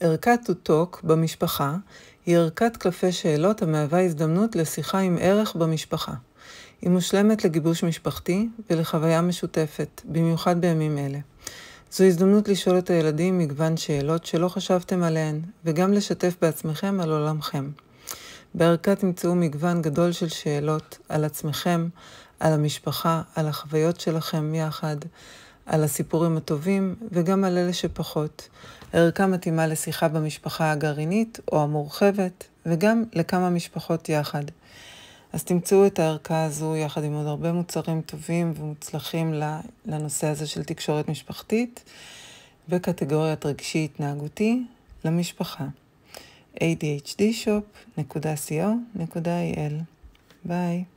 ערכת talk במשפחה היא ערכת קלפי שאלות המהווה הזדמנות לשיחה עם ערך במשפחה. היא מושלמת לגיבוש משפחתי ולחוויה משותפת, במיוחד בימים אלה. זו הזדמנות לשאול את הילדים מגוון שאלות שלא חשבתם עליהן, וגם לשתף בעצמכם על עולמכם. בערכה תמצאו מגוון גדול של שאלות על עצמכם, על המשפחה, על החוויות שלכם יחד, על הסיפורים הטובים וגם על אלה שפחות. הערכה מתאימה לשיחה במשפחה הגרעינית או המורחבת, וגם לכמה משפחות יחד. אז תמצאו את הערכה הזו יחד עם עוד הרבה מוצרים טובים ומוצלחים לנושא הזה של תקשורת משפחתית, בקטגוריית רגשי התנהגותי למשפחה. adhdshop.co.il ביי.